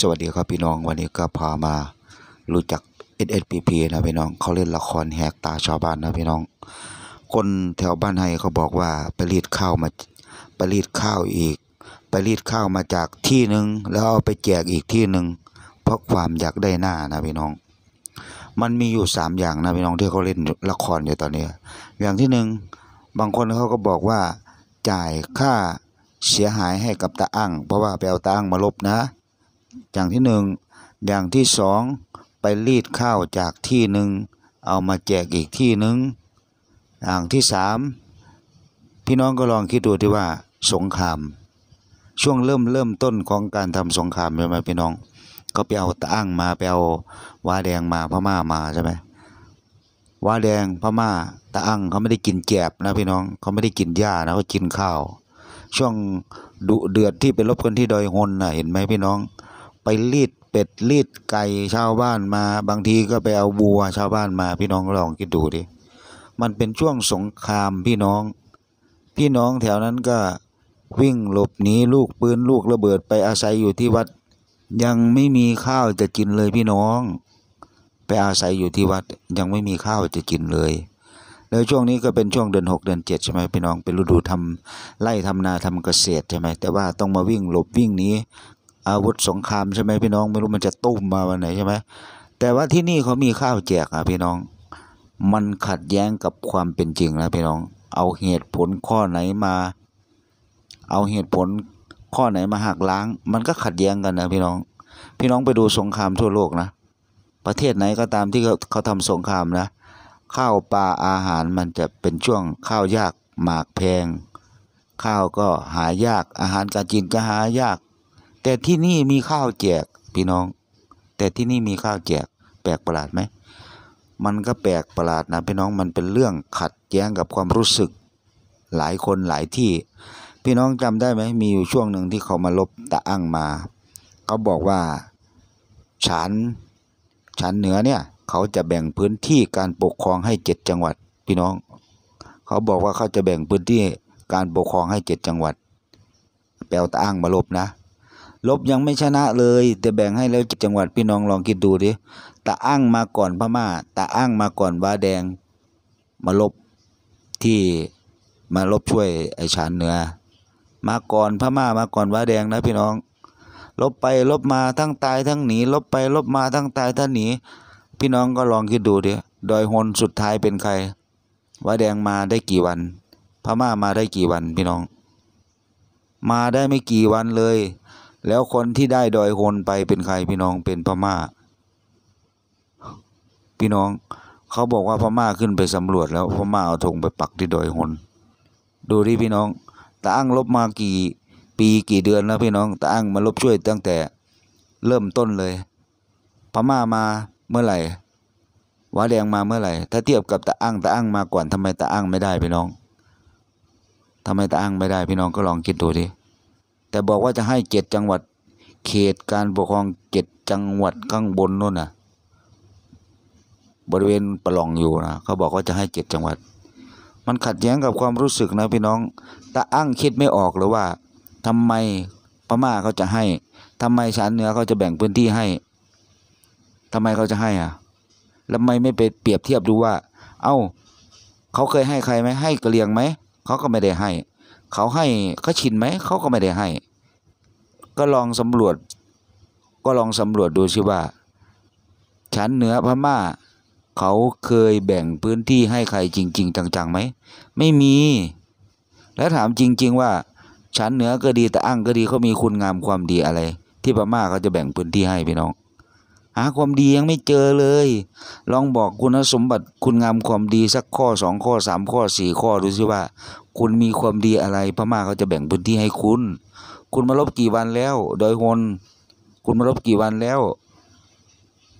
สวัสดีครับพี่น้องวันนี้ก็พามารู้จัก SSPP นะพี่น้องเขาเล่นละครแหกตาชาวบ้านนะพี่น้อง คนแถวบ้านไห้เขาบอกว่าไปรีดข้าวมาไปรีดข้าวอีก ไปรีดข้าวมาจากที่หนึ่งแล้วเอาไปแจกอีกที่หนึ่งเพราะความอยากได้หน้านะพี่น้อง มันมีอยู่สามอย่างนะพี่น้องที่เขาเล่นละครอยู่ตอนนี้ อย่างที่หนึ่งบางคนเขาก็บอกว่าจ่ายค่าเสียหายให้กับตาอ้างเพราะว่าไปเอาตาอ้างมาลบนะอย่างที่หนึ่ง อย่างที่สองไปรีดข้าวจากที่หนึ่งเอามาแจกอีกที่หนึ่งอย่างที่สามพี่น้องก็ลองคิดดูที่ว่าสงคราม ช่วงเริ่มเริ่มต้นของการทำสงครามใช่ไหมพี่น้อง ก็ไปเอาตะั้งมาไปเอาวาแดงมาพม่ามาใช่ไหมวาแดงพม่าตะอังเขาไม่ได้กินแกบนะพี่น้อง เขาไม่ได้กินหญ้านะเขากินข้าว ช่วงดุเดือดที่ไปรบกันที่ดอยฮนนะเห็นไหมพี่น้องไปรีดเป็ดรีดไก่ชาวบ้านมา บางทีก็ไปเอาบัวชาวบ้านมาพี่น้องลองคิดดูดิมันเป็นช่วงสงครามพี่น้องพี่น้องแถวนั้นก็วิ่งหลบหนีลูกปืนลูกระเบิดไปอาศัยอยู่ที่วัด ยังไม่มีข้าวจะกินเลยพี่น้อง ไปอาศัยอยู่ที่วัดยังไม่มีข้าวจะกินเลยแล้วช่วงนี้ก็เป็นช่วงเดือนหกเดือนเจ็ดใช่ไหมพี่น้องเป็นฤดูทำไล่ทำนาทำเกษตรใช่ไหมแต่ว่าต้องมาวิ่งหลบวิ่งหนีอาวุธสงครามใช่ไหมพี่น้องไม่รู้มันจะตุ้มมาวันไหนใช่ไหมแต่ว่าที่นี่เขามีข้าวแจกอ่ะพี่น้อง มันขัดแย้งกับความเป็นจริงนะพี่น้องเอาเหตุผลข้อไหนมา เอาเหตุผลข้อไหนมาหักล้าง มันก็ขัดแย้งกันนะพี่น้องพี่น้องไปดูสงครามทั่วโลกนะประเทศไหนก็ตามที่เขาเขาทำสงครามนะ ข้าวปลาอาหารมันจะเป็นช่วงข้าวยากหมากแพงข้าวก็หายากอาหารการกินก็หายากแต่ที่นี่มีข้าวแจกพี่น้อง แต่ที่นี่มีข้าวแจกแปลกประหลาดไหมมันก็แปลกประหลาดนะพี่น้องมันเป็นเรื่องขัดแย้งกับความรู้สึกหลายคนหลายที่ พี่น้องจำได้ไหมมีอยู่ช่วงหนึ่งที่เขามาลบตะอั้งมา เขาบอกว่าฉันฉันเหนือเนี่ยเขาจะแบ่งพื้นที่การปกครองให้เจ็ดจังหวัดพี่น้อง เขาบอกว่าเขาจะแบ่งพื้นที่การปกครองให้เจ็ดจังหวัด แปลตะอั้งมาลบนะลบยังไม่ชนะเลยแต่แบ่งให้แล้วจังหวัดพี่น้องลองคิดดูดิตาอ้างมาก่อนพม่าตาอ้างมาก่อนว้าแดง มาลบที่มาลบช่วยไอ้ชานเหนือ มาก่อนพม่ามาก่อนว้าแดงนะ พี่น้อง ลบไปลบมาทั้งตายทั้งหนี ลบไปลบมาทั้งตายทั้งหนี พี่น้องก็ลองคิดดูดิดอยฮนสุดท้ายเป็นใครว้าแดงมาได้กี่วัน พม่ามาได้กี่วันพี่น้อง มาได้ไม่กี่วันเลยแล้วคนที่ได้ดอยโหนไปเป็นใครพี่น้องเป็นพม่า พี่น้องเขาบอกว่าพม่าขึ้นไปสำรวจแล้วพม่าเอาธงไปปักที่ดอยโหนดูดิพี่น้องตาอั้งลบมากี่ปีกี่เดือนแล้วพี่น้องตาอั้งมาลบช่วยตั้งแต่เริ่มต้นเลยพม่ามาเมื่อไหร่ว้าแดงมาเมื่อไหร่ ถ้าเทียบกับตาอั้งตาอั้งมาก่อนทำไมตาอั้งไม่ได้พี่น้อง ทำไมตาอั้งไม่ได้พี่น้องก็ลองคิดดูดิแต่บอกว่าจะให้เจ็ดจังหวัด เขตการปกครองเจ็ดจังหวัดข้างบนนู่นน่ะบริเวณประลองอยู่นะเขาบอกว่าจะให้เจ็ดจังหวัด มันขัดแย้งกับความรู้สึกนะพี่น้องตาอั้งคิดไม่ออกหรือว่า ทำไมพม่าเขาจะให้ ทำไมชานเหนือเขาจะแบ่งพื้นที่ให้ ทำไมเขาจะให้อ่ะแล้วไม่ไม่ไปเปรียบเทียบดูว่า เอา้า เขาเคยให้ใครไหมให้กะเลียงไหมเขาก็ไม่ได้ให้เขาให้เขาชินไหมเขาก็ไม่ได้ให้ ก็ลองสำรวจ ก็ลองสำรวจดูสิว่าชั้นเหนือพมา่า เขาเคยแบ่งพื้นที่ให้ใครจริงๆจังๆไหมไม่มี แล้วถามจริง ๆว่าชั้นเหนือก็ดีแต่อ้างก็ดีเขามีคุณงามความดีอะไร ที่พม่าเขาจะแบ่งพื้นที่ให้พี่น้อง หาความดียังไม่เจอเลย ลองบอกคุณสมบัติคุณงามความดีสักข้อสองข้อสามข้อสี่ข้อดูสิว่าคุณมีความดีอะไรพม่าเขาจะแบ่งพื้นที่ให้คุณ คุณมาลบกี่วันแล้ว โดยคนคุณมาลบกี่วันแล้ว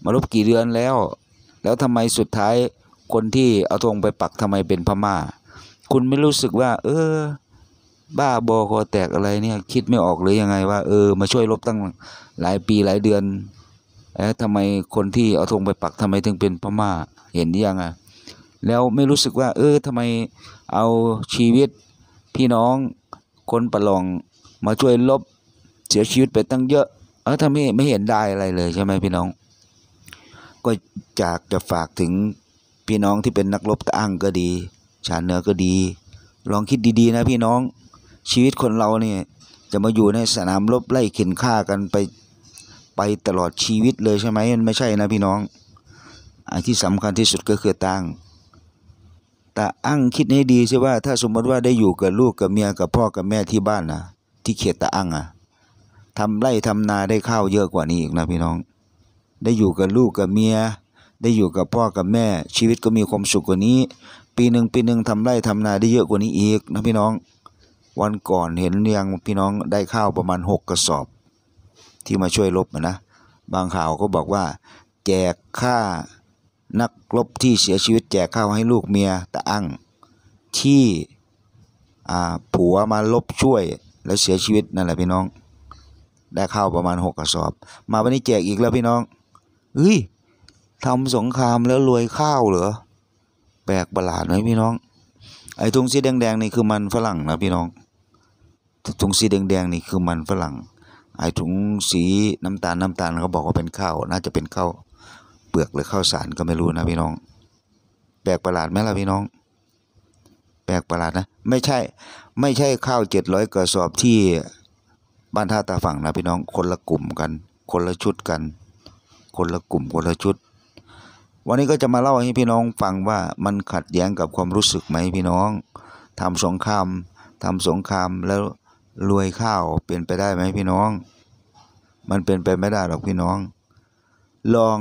มาลบกี่เดือนแล้ว แล้วทำไมสุดท้ายคนที่เอาธงไปปักทำไมเป็นพม่า คุณไม่รู้สึกว่า เออบ้าบอคอแตกอะไรเนี่ย คิดไม่ออกหรือยังไง ว่าเออมาช่วยลบตั้งหลายปีหลายเดือนแล้วทำไมคนที่เอาธงไปปักทำไมถึงเป็นพม่า เห็นยังไงแล้วไม่รู้สึกว่า เออทำไมเอาชีวิตพี่น้องคนประลองมาช่วยลบเสียชีวิตไปตั้งเยอะเออทำไมไม่เห็นได้อะไรเลยใช่ไหมพี่น้อง ก็จากจะฝากถึงพี่น้องที่เป็นนักลบตะอังก็ดีชาเนื้อก็ดีลองคิดดีๆ นะ พี่น้องชีวิตคนเราเนี่ยจะมาอยู่ในสนามลบไล่เข็นฆ่ากันไปไปตลอดชีวิตเลยใช่ไหมมันไม่ใช่นะ พี่น้องอันที่สำคัญที่สุดก็คือตั้งแต่อั้งคิดให้ดีใช่ว่าถ้าสมมติว่าได้อยู่กับลูกกับเมียกับพ่อกับแม่ที่บ้านนะที่เขตตะอั้งอะทำไร่ทำนาได้ข้าวเยอะกว่านี้อีกนะพี่น้อง ได้อยู่กับลูกกับเมียได้อยู่กับพ่อกับแม่ ชีวิตก็มีความสุขกว่านี้ ปีหนึ่งปีหนึ่งทำไร่ทำนาได้เยอะกว่านี้อีกนะพี่น้อง วันก่อนเห็นเรียงพี่น้องได้ข้าวประมาณหกกระสอบ ที่มาช่วยลบนะบางข่าวก็บอกว่า แจกค่านักรบที่เสียชีวิต แจกข้าวให้ลูกเมียตะอั้งที่ผัวมาลบช่วย แล้วเสียชีวิตนั่นแหละพี่น้อง ได้ข้าวประมาณหกกระสอบ มาวันนี้แจกอีกแล้วพี่น้องเฮ้ยทำสงครามแล้วรวยข้าวเหรอแปลกประหลาดไหมพี่น้อง ไอ้ทุงสีแดงๆนี่คือมันฝรั่งนะพี่น้องถุงสีแดงๆนี่คือมันฝรั่ง ไอ้ถุงสีน้ำตาลน้ำตาลเขาบอกว่าเป็นข้าวน่าจะเป็นข้าวเปลือกหรือข้าวสารก็ไม่รู้นะพี่น้อง แปลกประหลาดไหมล่ะพี่น้องแปลกประหลาดนะไม่ใช่ไม่ใช่ข้าวเจ็ดร้อยกระสอบที่บ้านท่าตาฝั่งนะพี่น้อง คนละกลุ่มกันคนละชุดกัน คนละกลุ่มคนละชุด วันนี้ก็จะมาเล่าให้พี่น้องฟังว่ามันขัดแย้งกับความรู้สึกไหมพี่น้องทำสงครามทำสงครามแล้วรวยข้าว เปลี่ยนไปได้ไหมพี่น้อง มันเป็นไปไม่ได้หรอกพี่น้องลอง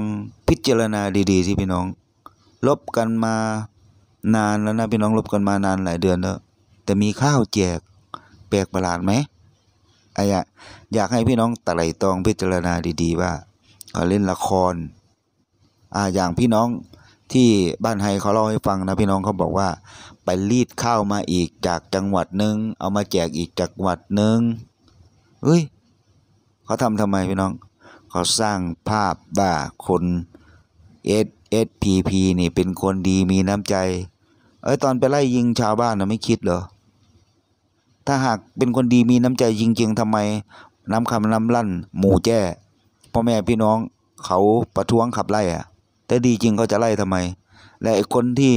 พิจารณาดี ๆ สิ พี่น้อง ลบกันมานานแล้วนะ พี่น้องลบกันมานานหลายเดือนแล้วแต่มีข้าวแจกแปลกประหลาดไหมไอ้อะอยากให้พี่น้องตะไลตองพิจารณาดี ๆ ว่าเขาเล่นละครอ่าอย่างพี่น้องที่บ้านไฮเขาเล่าให้ฟังนะ พี่น้องเขาบอกว่า ไปรีดข้าวมาอีกจากจังหวัดหนึ่งเอามาแจกอีกจากจังหวัดหนึ่งเฮ้ยเขาทำทำไมพี่น้องเขาสร้างภาพว่าคนเเออสสพีพีนี่เป็นคนดีมีน้ำใจ เอ้ย ตอนไปไล่ยิงชาวบ้านนะไม่คิดเหรอ ถ้าหากเป็นคนดีมีน้ำใจจริง ๆ ทำไม น้ำคำน้ำลั่น หมู่แจ้พ่อแม่พี่น้องเขาประท้วงขับไล่อะแต่ดีจริงเขาจะไล่ทำไม และไอ้คนที่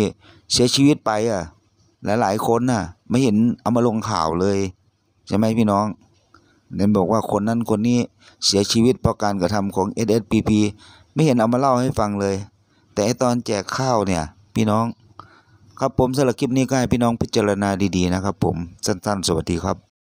เสียชีวิตไปอ่ะหลายๆคนน่ะไม่เห็นเอามาลงข่าวเลย ใช่ไหมพี่น้องเน้นบอกว่าคนนั้นคนนี้เสียชีวิตเพราะการกระทำของ SSPP ไม่เห็นเอามาเล่าให้ฟังเลย แต่ตอนแจกข้าวเนี่ย พี่น้องครับผมสำหรับคลิปนี้ก็ให้พี่น้องพิจารณาดีๆนะครับผมสั้นๆ สวัสดีครับ